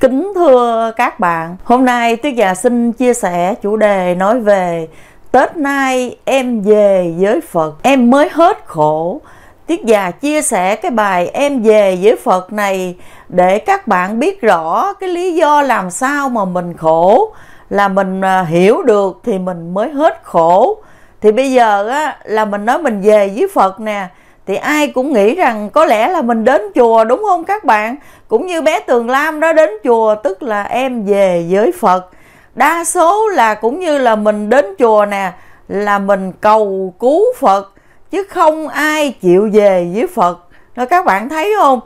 Kính thưa các bạn, hôm nay Tuyết Già xin chia sẻ chủ đề nói về Tết nay em về với Phật, em mới hết khổ. Tiết Già chia sẻ cái bài Em về với Phật này để các bạn biết rõ cái lý do làm sao mà mình khổ là mình à, hiểu được thì mình mới hết khổ. Thì bây giờ á, là mình nói mình về với Phật nè thì ai cũng nghĩ rằng có lẽ là mình đến chùa đúng không các bạn cũng như bé tường lam đó đến chùa tức là em về với phật đa số là cũng như là mình đến chùa nè là mình cầu cứu phật chứ không ai chịu về với phật rồi các bạn thấy không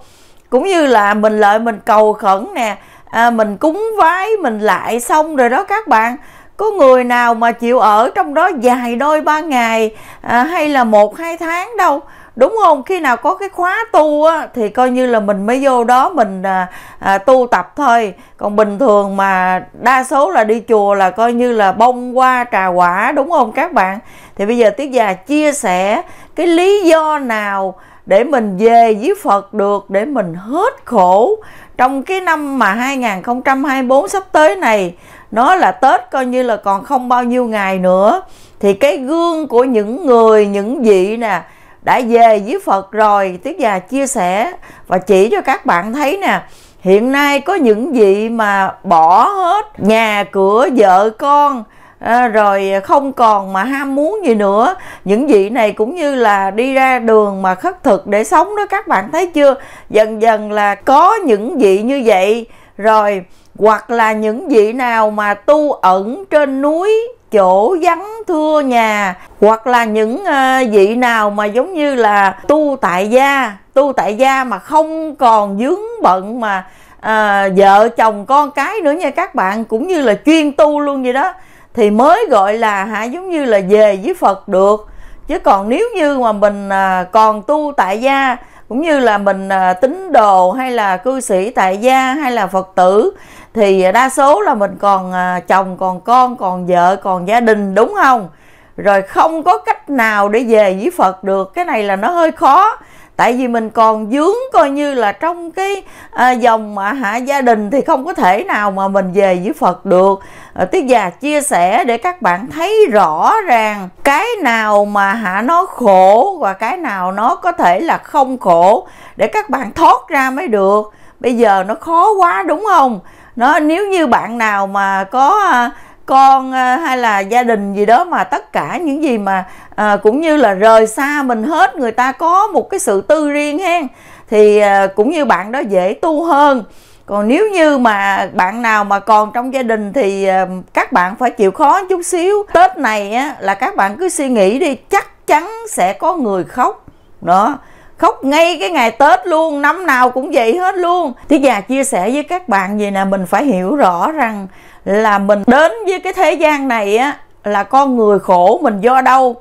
cũng như là mình lợi mình cầu khẩn nè à, mình cúng vái mình lại xong rồi đó các bạn có người nào mà chịu ở trong đó dài đôi ba ngày à, hay là một hai tháng đâu đúng không khi nào có cái khóa tu á, thì coi như là mình mới vô đó mình à, à, tu tập thôi còn bình thường mà đa số là đi chùa là coi như là bông hoa trà quả đúng không các bạn thì bây giờ tiết già chia sẻ cái lý do nào để mình về với Phật được để mình hết khổ trong cái năm mà 2024 sắp tới này nó là Tết coi như là còn không bao nhiêu ngày nữa thì cái gương của những người những vị nè đã về với Phật rồi Tuyết già chia sẻ và chỉ cho các bạn thấy nè hiện nay có những vị mà bỏ hết nhà cửa vợ con à, rồi không còn mà ham muốn gì nữa những vị này cũng như là đi ra đường mà khất thực để sống đó các bạn thấy chưa dần dần là có những vị như vậy rồi hoặc là những vị nào mà tu ẩn trên núi chỗ vắng thưa nhà hoặc là những ờ, vị nào mà giống như là tu tại gia tu tại gia mà không còn dướng bận mà à, vợ chồng con cái nữa nha các bạn cũng như là chuyên tu luôn vậy đó thì mới gọi là hả giống như là về với phật được chứ còn nếu như mà mình à, còn tu tại gia cũng như là mình à, tín đồ hay là cư sĩ tại gia hay là phật tử thì à, đa số là mình còn à, chồng còn con còn vợ còn gia đình đúng không rồi không có cách nào để về với phật được cái này là nó hơi khó tại vì mình còn dướng coi như là trong cái à, dòng mà hạ gia đình thì không có thể nào mà mình về với phật được à, tiết già chia sẻ để các bạn thấy rõ ràng cái nào mà hạ nó khổ và cái nào nó có thể là không khổ để các bạn thoát ra mới được bây giờ nó khó quá đúng không nó nếu như bạn nào mà có à, con à, hay là gia đình gì đó mà tất cả những gì mà à, cũng như là rời xa mình hết người ta có một cái sự tư riêng hen thì à, cũng như bạn đó dễ tu hơn còn nếu như mà bạn nào mà còn trong gia đình thì à, các bạn phải chịu khó chút xíu tết này á, là các bạn cứ suy nghĩ đi chắc chắn sẽ có người khóc đó khóc ngay cái ngày tết luôn năm nào cũng vậy hết luôn thì già chia sẻ với các bạn gì nè mình phải hiểu rõ rằng là mình đến với cái thế gian này á là con người khổ mình do đâu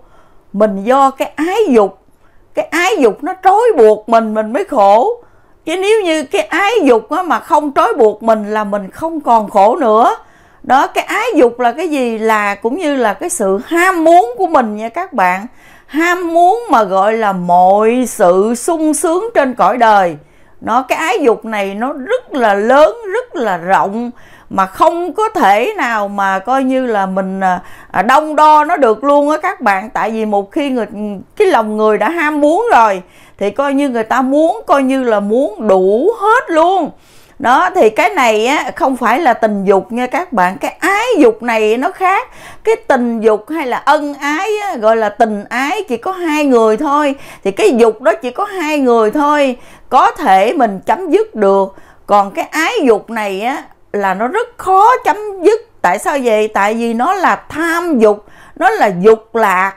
mình do cái ái dục cái ái dục nó trói buộc mình mình mới khổ chứ nếu như cái ái dục á, mà không trói buộc mình là mình không còn khổ nữa đó cái ái dục là cái gì là cũng như là cái sự ham muốn của mình nha các bạn ham muốn mà gọi là mọi sự sung sướng trên cõi đời nó cái ái dục này nó rất là lớn rất là rộng mà không có thể nào mà coi như là mình à, à, đông đo nó được luôn á các bạn tại vì một khi người cái lòng người đã ham muốn rồi thì coi như người ta muốn coi như là muốn đủ hết luôn đó thì cái này á, không phải là tình dục nha các bạn cái ái dục này nó khác cái tình dục hay là ân ái á, gọi là tình ái chỉ có hai người thôi thì cái dục đó chỉ có hai người thôi có thể mình chấm dứt được còn cái ái dục này á, là nó rất khó chấm dứt tại sao vậy tại vì nó là tham dục nó là dục lạc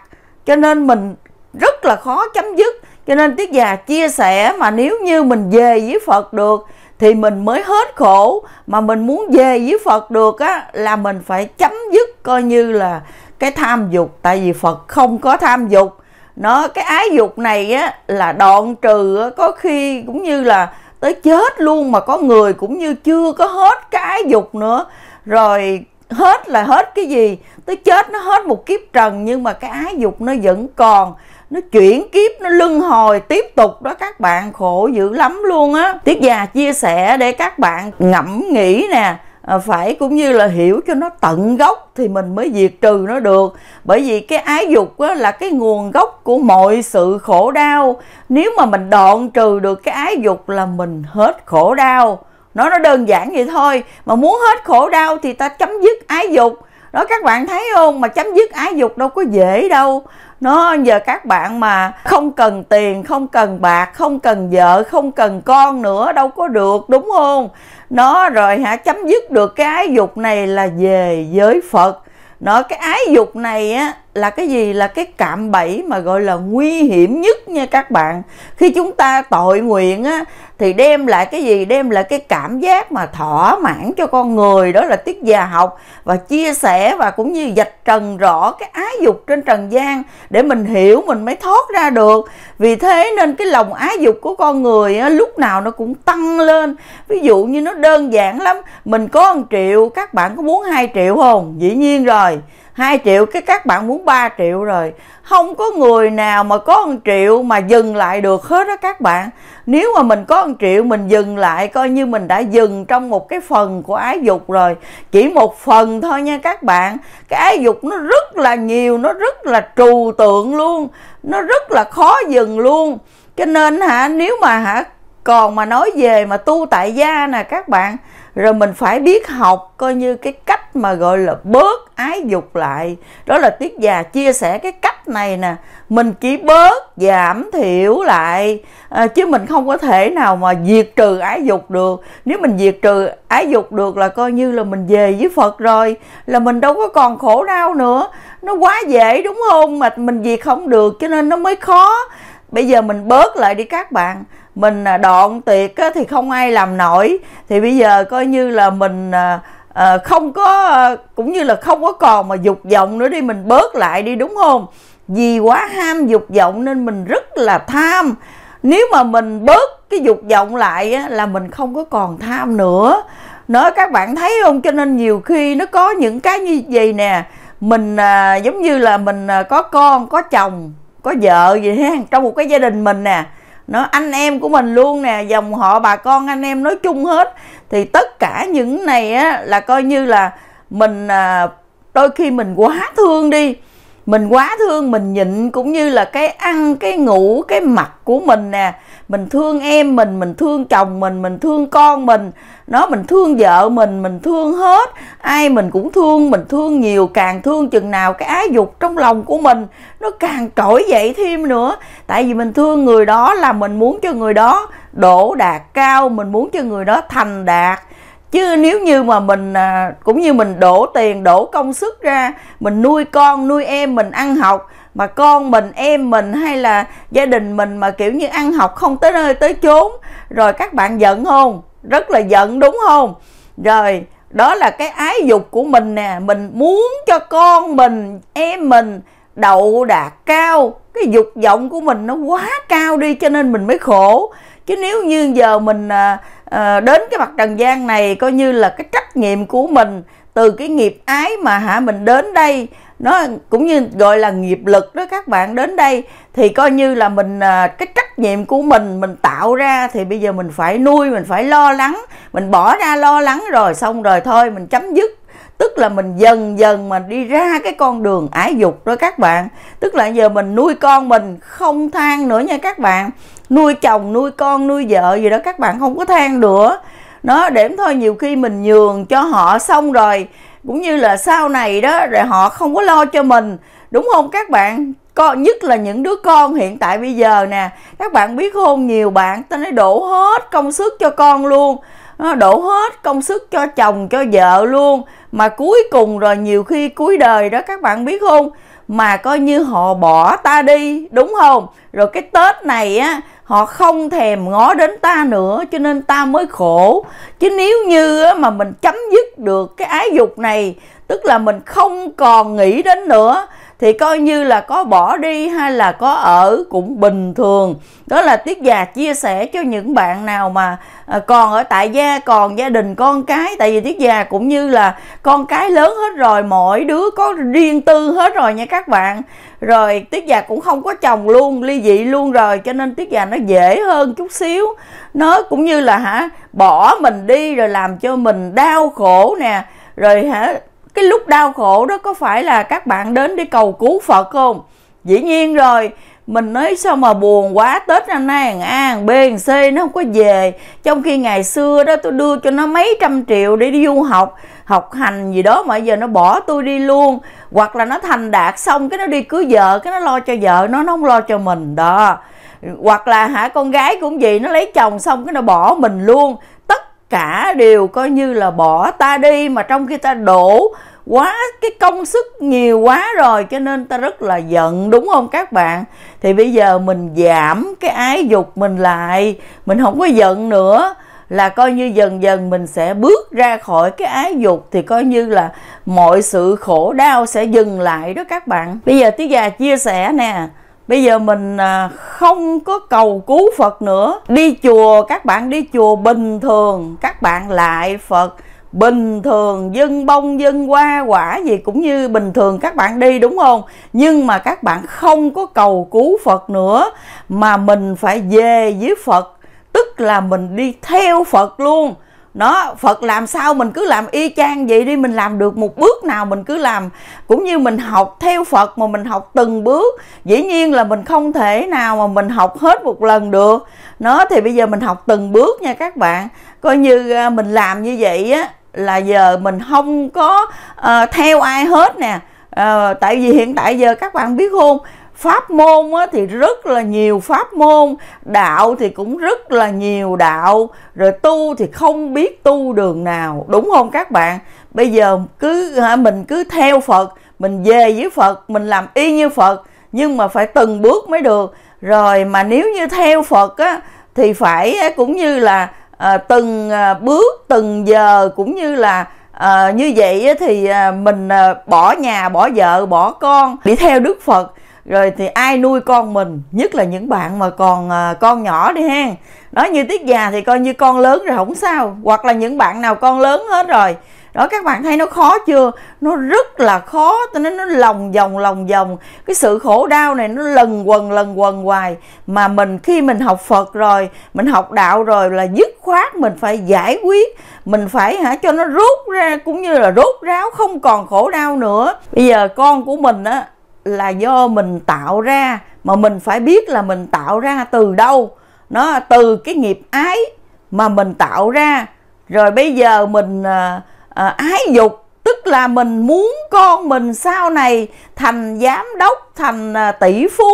cho nên mình rất là khó chấm dứt cho nên tiết già chia sẻ mà nếu như mình về với phật được thì mình mới hết khổ mà mình muốn về với phật được á là mình phải chấm dứt coi như là cái tham dục tại vì phật không có tham dục nó cái ái dục này á là đoạn trừ á, có khi cũng như là tới chết luôn mà có người cũng như chưa có hết cái ái dục nữa rồi hết là hết cái gì tới chết nó hết một kiếp trần nhưng mà cái ái dục nó vẫn còn nó chuyển kiếp nó lưng hồi tiếp tục đó các bạn khổ dữ lắm luôn á tiết già chia sẻ để các bạn ngẫm nghĩ nè à, phải cũng như là hiểu cho nó tận gốc thì mình mới diệt trừ nó được bởi vì cái ái dục á, là cái nguồn gốc của mọi sự khổ đau nếu mà mình đoạn trừ được cái ái dục là mình hết khổ đau nó nó đơn giản vậy thôi mà muốn hết khổ đau thì ta chấm dứt ái dục đó các bạn thấy không mà chấm dứt ái dục đâu có dễ đâu nó giờ các bạn mà không cần tiền không cần bạc không cần vợ không cần con nữa đâu có được đúng không nó rồi hả chấm dứt được cái ái dục này là về với phật nó cái ái dục này á là cái gì là cái cạm bẫy mà gọi là nguy hiểm nhất nha các bạn khi chúng ta tội nguyện á thì đem lại cái gì đem lại cái cảm giác mà thỏa mãn cho con người đó là tiết già học và chia sẻ và cũng như dạch trần rõ cái ái dục trên trần gian để mình hiểu mình mới thoát ra được vì thế nên cái lòng ái dục của con người á, lúc nào nó cũng tăng lên ví dụ như nó đơn giản lắm mình có 1 triệu các bạn có muốn 2 triệu không dĩ nhiên rồi 2 triệu cái các bạn muốn 3 triệu rồi không có người nào mà có 1 triệu mà dừng lại được hết đó các bạn nếu mà mình có 1 triệu mình dừng lại coi như mình đã dừng trong một cái phần của ái dục rồi chỉ một phần thôi nha các bạn cái ái dục nó rất là nhiều nó rất là trừu tượng luôn nó rất là khó dừng luôn cho nên hả nếu mà hả còn mà nói về mà tu tại gia nè các bạn rồi mình phải biết học coi như cái cách mà gọi là bớt ái dục lại đó là tiết già chia sẻ cái cách này nè mình chỉ bớt giảm thiểu lại à, chứ mình không có thể nào mà diệt trừ ái dục được nếu mình diệt trừ ái dục được là coi như là mình về với phật rồi là mình đâu có còn khổ đau nữa nó quá dễ đúng không mà mình diệt không được cho nên nó mới khó bây giờ mình bớt lại đi các bạn mình à, đoạn tiệc thì không ai làm nổi thì bây giờ coi như là mình à, à, không có cũng như là không có còn mà dục vọng nữa đi mình bớt lại đi đúng không vì quá ham dục vọng nên mình rất là tham nếu mà mình bớt cái dục vọng lại là mình không có còn tham nữa nó các bạn thấy không cho nên nhiều khi nó có những cái như vậy nè mình à, giống như là mình à, có con có chồng có vợ gì ha trong một cái gia đình mình nè nó anh em của mình luôn nè dòng họ bà con anh em nói chung hết thì tất cả những này á là coi như là mình à, đôi khi mình quá thương đi mình quá thương mình nhịn cũng như là cái ăn cái ngủ cái mặt của mình nè mình thương em mình mình thương chồng mình mình thương con mình nó mình thương vợ mình mình thương hết ai mình cũng thương mình thương nhiều càng thương chừng nào cái ái dục trong lòng của mình nó càng trỗi dậy thêm nữa tại vì mình thương người đó là mình muốn cho người đó đổ đạt cao mình muốn cho người đó thành đạt chứ nếu như mà mình à, cũng như mình đổ tiền đổ công sức ra mình nuôi con nuôi em mình ăn học mà con mình em mình hay là gia đình mình mà kiểu như ăn học không tới nơi tới chốn rồi các bạn giận không rất là giận đúng không rồi đó là cái ái dục của mình nè mình muốn cho con mình em mình đậu đạt cao cái dục vọng của mình nó quá cao đi cho nên mình mới khổ chứ nếu như giờ mình à, Ờ, đến cái mặt trần gian này coi như là cái trách nhiệm của mình từ cái nghiệp ái mà hả mình đến đây nó cũng như gọi là nghiệp lực đó các bạn đến đây thì coi như là mình ờ, cái trách nhiệm của mình mình tạo ra thì bây giờ mình phải nuôi mình phải lo lắng mình bỏ ra lo lắng rồi xong rồi thôi mình chấm dứt tức là mình dần dần mà đi ra cái con đường ái dục đó các bạn tức là giờ mình nuôi con mình không than nữa nha các bạn nuôi chồng nuôi con nuôi vợ gì đó các bạn không có than nữa nó điểm thôi nhiều khi mình nhường cho họ xong rồi cũng như là sau này đó rồi họ không có lo cho mình đúng không các bạn con nhất là những đứa con hiện tại bây giờ nè các bạn biết không nhiều bạn ta nói đổ hết công sức cho con luôn đổ hết công sức cho chồng cho vợ luôn mà cuối cùng rồi nhiều khi cuối đời đó các bạn biết không mà coi như họ bỏ ta đi đúng không rồi cái tết này á họ không thèm ngó đến ta nữa cho nên ta mới khổ chứ nếu như á, mà mình chấm dứt được cái ái dục này tức là mình không còn nghĩ đến nữa thì coi như là có bỏ đi hay là có ở cũng bình thường đó là tiết già chia sẻ cho những bạn nào mà à, còn ở tại gia còn gia đình con cái tại vì tiết già cũng như là con cái lớn hết rồi mỗi đứa có riêng tư hết rồi nha các bạn rồi tiết già cũng không có chồng luôn ly dị luôn rồi cho nên tiết già nó dễ hơn chút xíu nó cũng như là hả bỏ mình đi rồi làm cho mình đau khổ nè rồi hả cái lúc đau khổ đó có phải là các bạn đến để cầu cứu phật không dĩ nhiên rồi mình nói sao mà buồn quá tết năm nay thằng a thằng b thằng c nó không có về trong khi ngày xưa đó tôi đưa cho nó mấy trăm triệu để đi du học học hành gì đó mà giờ nó bỏ tôi đi luôn hoặc là nó thành đạt xong cái nó đi cưới vợ cái nó lo cho vợ nó nó không lo cho mình đó hoặc là hả con gái cũng vậy nó lấy chồng xong cái nó bỏ mình luôn cả đều coi như là bỏ ta đi mà trong khi ta đổ quá cái công sức nhiều quá rồi cho nên ta rất là giận đúng không các bạn thì bây giờ mình giảm cái ái dục mình lại mình không có giận nữa là coi như dần dần mình sẽ bước ra khỏi cái ái dục thì coi như là mọi sự khổ đau sẽ dừng lại đó các bạn bây giờ tiết già chia sẻ nè bây giờ mình à, không có cầu cứu phật nữa đi chùa các bạn đi chùa bình thường các bạn lại phật bình thường dân bông dân hoa quả gì cũng như bình thường các bạn đi đúng không nhưng mà các bạn không có cầu cứu phật nữa mà mình phải về với phật tức là mình đi theo phật luôn nó phật làm sao mình cứ làm y chang vậy đi mình làm được một bước nào mình cứ làm cũng như mình học theo phật mà mình học từng bước dĩ nhiên là mình không thể nào mà mình học hết một lần được nó thì bây giờ mình học từng bước nha các bạn coi như à, mình làm như vậy á là giờ mình không có uh, theo ai hết nè uh, tại vì hiện tại giờ các bạn biết không pháp môn á, thì rất là nhiều pháp môn đạo thì cũng rất là nhiều đạo rồi tu thì không biết tu đường nào đúng không các bạn bây giờ cứ mình cứ theo phật mình về với phật mình làm y như phật nhưng mà phải từng bước mới được rồi mà nếu như theo phật á thì phải cũng như là à, từng ờ, bước từng giờ cũng như là à, như vậy thì mình bỏ nhà bỏ vợ bỏ con đi theo đức phật rồi thì ai nuôi con mình nhất là những bạn mà còn à, con nhỏ đi hen, đó như tiết già thì coi như con lớn rồi không sao hoặc là những bạn nào con lớn hết rồi đó các bạn thấy nó khó chưa nó rất là khó nó nó lòng vòng lòng vòng cái sự khổ đau này nó lần quần lần quần hoài mà mình khi mình học phật rồi mình học đạo rồi là dứt khoát mình phải giải quyết mình phải hả cho nó rút ra cũng như là rút ráo không còn khổ đau nữa bây giờ con của mình á là do mình tạo ra mà mình phải biết là mình tạo ra từ đâu nó từ cái nghiệp ái mà mình tạo ra rồi bây giờ mình à, à, ái dục tức là mình muốn con mình sau này thành giám đốc thành à, tỷ phú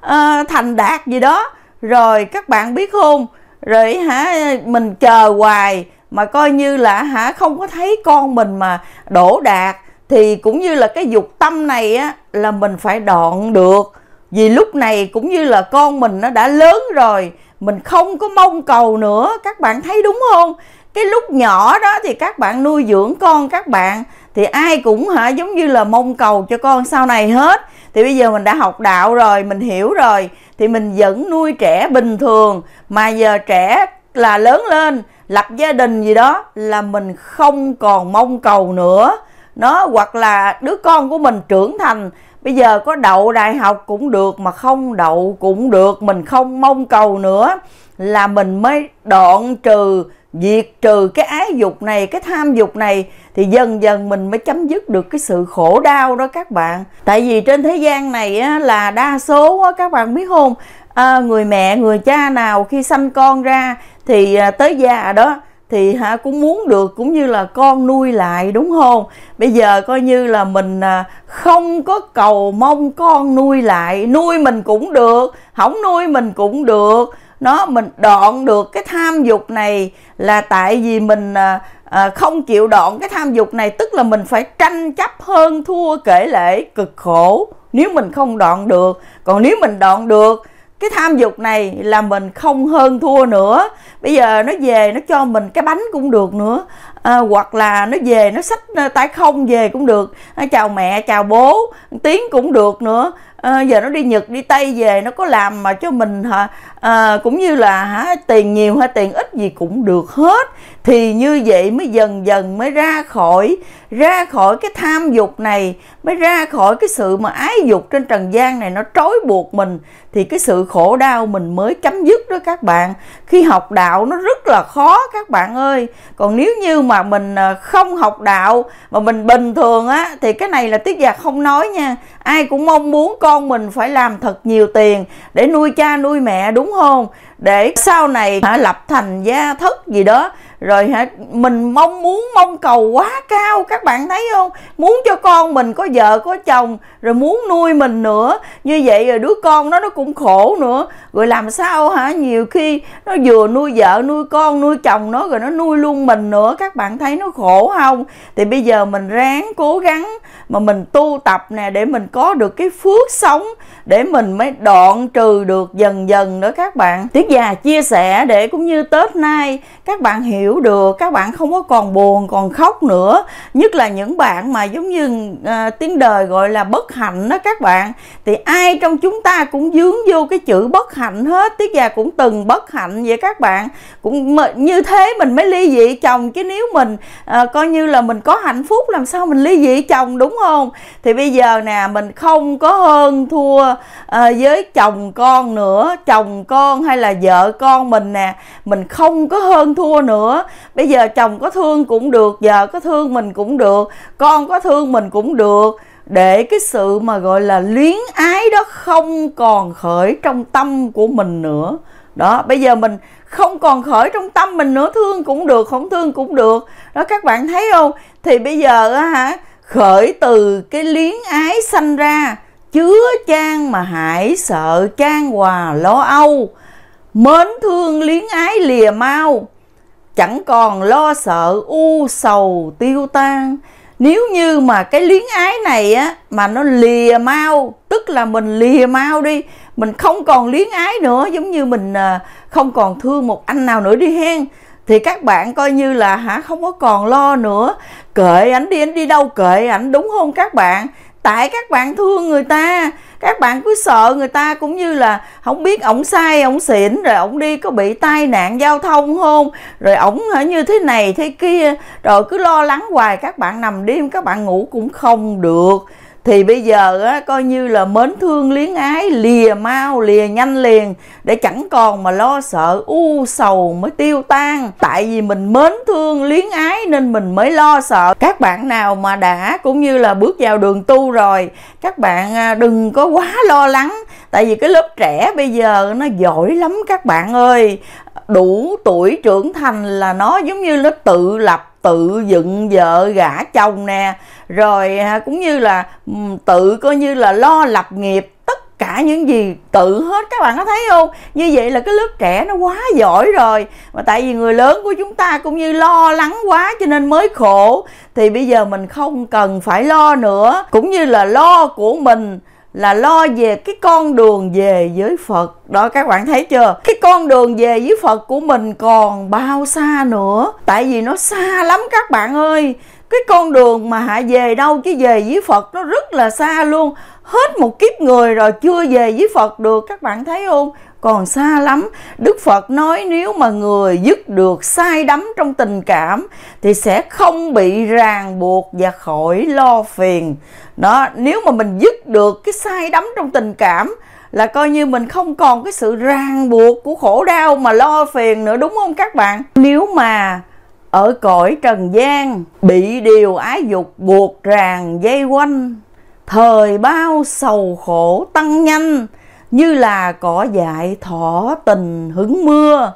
à, thành đạt gì đó rồi các bạn biết không rồi hả mình chờ hoài mà coi như là hả không có thấy con mình mà đổ đạt thì cũng như là cái dục tâm này á là mình phải đoạn được vì lúc này cũng như là con mình nó đã lớn rồi mình không có mong cầu nữa các bạn thấy đúng không cái lúc nhỏ đó thì các bạn nuôi dưỡng con các bạn thì ai cũng hả giống như là mong cầu cho con sau này hết thì bây giờ mình đã học đạo rồi mình hiểu rồi thì mình vẫn nuôi trẻ bình thường mà giờ trẻ là lớn lên lập gia đình gì đó là mình không còn mong cầu nữa nó hoặc là đứa con của mình trưởng thành bây giờ có đậu đại học cũng được mà không đậu cũng được mình không mong cầu nữa là mình mới đoạn trừ diệt trừ cái ái dục này cái tham dục này thì dần dần mình mới chấm dứt được cái sự khổ đau đó các bạn tại vì trên thế gian này á, là đa số á, các bạn biết không à, người mẹ người cha nào khi sanh con ra thì à, tới già đó thì hả cũng muốn được cũng như là con nuôi lại đúng không bây giờ coi như là mình à, không có cầu mong con nuôi lại nuôi mình cũng được không nuôi mình cũng được nó mình đoạn được cái tham dục này là tại vì mình à, à, không chịu đoạn cái tham dục này tức là mình phải tranh chấp hơn thua kể lễ cực khổ nếu mình không đoạn được còn nếu mình đoạn được cái tham dục này là mình không hơn thua nữa bây giờ nó về nó cho mình cái bánh cũng được nữa à, hoặc là nó về nó sách tay không về cũng được à, chào mẹ chào bố tiếng cũng được nữa à, giờ nó đi nhật đi tây về nó có làm mà cho mình hả à, cũng như là hả tiền nhiều hay tiền ít gì cũng được hết thì như vậy mới dần dần mới ra khỏi ra khỏi cái tham dục này mới ra khỏi cái sự mà ái dục trên trần gian này nó trói buộc mình thì cái sự khổ đau mình mới chấm dứt đó các bạn khi học đạo nó rất là khó các bạn ơi còn nếu như mà mình ờ, không học đạo mà mình bình thường á thì cái này là tiết giả không nói nha ai cũng mong muốn con con mình phải làm thật nhiều tiền để nuôi cha nuôi mẹ đúng không để sau này hả lập thành gia thất gì đó rồi hả mình mong muốn mong cầu quá cao các bạn thấy không muốn cho con mình có vợ có chồng rồi muốn nuôi mình nữa như vậy rồi đứa con nó nó cũng khổ nữa rồi làm sao hả nhiều khi nó vừa nuôi vợ nuôi con nuôi chồng nó rồi nó nuôi luôn mình nữa các bạn thấy nó khổ không thì bây giờ mình ráng cố gắng mà mình tu tập nè để mình có được cái phước sống để mình mới đoạn trừ được dần dần nữa các bạn tiết già chia sẻ để cũng như tết nay các bạn hiểu hiểu được các bạn không có còn buồn còn khóc nữa nhất là những bạn mà giống như à, tiếng đời gọi là bất hạnh đó các bạn thì ai trong chúng ta cũng dướng vô cái chữ bất hạnh hết tiết già cũng từng bất hạnh vậy các bạn cũng như thế mình mới ly dị chồng chứ nếu mình à, coi như là mình có hạnh phúc làm sao mình ly dị chồng đúng không thì bây giờ nè mình không có hơn thua à, với chồng con nữa chồng con hay là vợ con mình nè mình không có hơn thua nữa bây giờ chồng có thương cũng được vợ có thương mình cũng được con có thương mình cũng được để cái sự mà gọi là luyến ái đó không còn khởi trong tâm của mình nữa đó bây giờ mình không còn khởi trong tâm mình nữa thương cũng được không thương cũng được đó các bạn thấy không thì bây giờ á hả khởi từ cái luyến ái sanh ra chứa chan mà hãy sợ chan hòa lo âu mến thương liếng ái lìa mau chẳng còn lo sợ u sầu tiêu tan nếu như mà cái luyến ái này á mà nó lìa mau tức là mình lìa mau đi mình không còn luyến ái nữa giống như mình à, không còn thương một anh nào nữa đi hen thì các bạn coi như là hả không có còn lo nữa kệ ảnh đi ảnh đi đâu kệ ảnh đúng không các bạn tại các bạn thương người ta các bạn cứ sợ người ta cũng như là không biết ổng sai ổng xỉn rồi ổng đi có bị tai nạn giao thông không rồi ổng hả như thế này thế kia rồi cứ lo lắng hoài các bạn nằm đêm các bạn ngủ cũng không được thì bây giờ á, coi như là mến thương liếng ái lìa mau lìa nhanh liền để chẳng còn mà lo sợ u sầu mới tiêu tan tại vì mình mến thương liếng ái nên mình mới lo sợ các bạn nào mà đã cũng như là bước vào đường tu rồi các bạn à, đừng có quá lo lắng tại vì cái lớp trẻ bây giờ nó giỏi lắm các bạn ơi đủ tuổi trưởng thành là nó giống như nó tự lập tự dựng vợ gả chồng nè rồi à, cũng như là tự coi như là lo lập nghiệp tất cả những gì tự hết các bạn có thấy không như vậy là cái lớp trẻ nó quá giỏi rồi mà tại vì người lớn của chúng ta cũng như lo lắng quá cho nên mới khổ thì bây giờ mình không cần phải lo nữa cũng như là lo của mình là lo về cái con đường về với Phật đó các bạn thấy chưa cái con đường về với Phật của mình còn bao xa nữa tại vì nó xa lắm các bạn ơi cái con đường mà hạ về đâu chứ về với Phật nó rất là xa luôn hết một kiếp người rồi chưa về với Phật được các bạn thấy không còn xa lắm đức phật nói nếu mà người dứt được sai đắm trong tình cảm thì sẽ không bị ràng buộc và khỏi lo phiền đó nếu mà mình dứt được cái sai đắm trong tình cảm là coi như mình không còn cái sự ràng buộc của khổ đau mà lo phiền nữa đúng không các bạn nếu mà ở cõi trần gian bị điều ái dục buộc ràng dây quanh thời bao sầu khổ tăng nhanh như là cỏ dại thỏ tình hứng mưa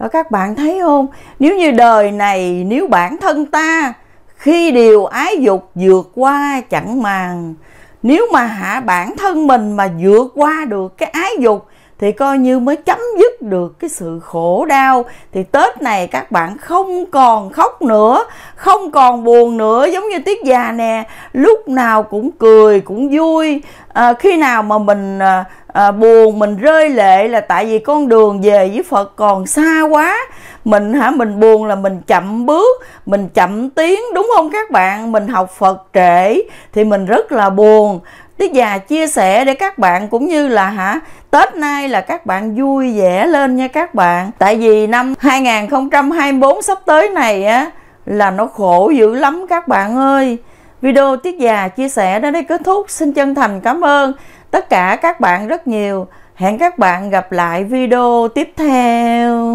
đó các bạn thấy không nếu như đời này nếu bản thân ta khi điều ái dục vượt qua chẳng màng nếu mà hạ bản thân mình mà vượt qua được cái ái dục thì coi như mới chấm dứt được cái sự khổ đau thì tết này các bạn không còn khóc nữa không còn buồn nữa giống như tiết già nè lúc nào cũng cười cũng vui à, khi nào mà mình à, à, buồn mình rơi lệ là tại vì con đường về với phật còn xa quá mình hả mình buồn là mình chậm bước mình chậm tiến đúng không các bạn mình học phật trễ thì mình rất là buồn tiết già chia sẻ để các bạn cũng như là hả Tết nay là các bạn vui vẻ lên nha các bạn Tại vì năm 2024 sắp tới này á là nó khổ dữ lắm các bạn ơi Video tiết già chia sẻ đến đây kết thúc Xin chân thành cảm ơn tất cả các bạn rất nhiều hẹn các bạn gặp lại video tiếp theo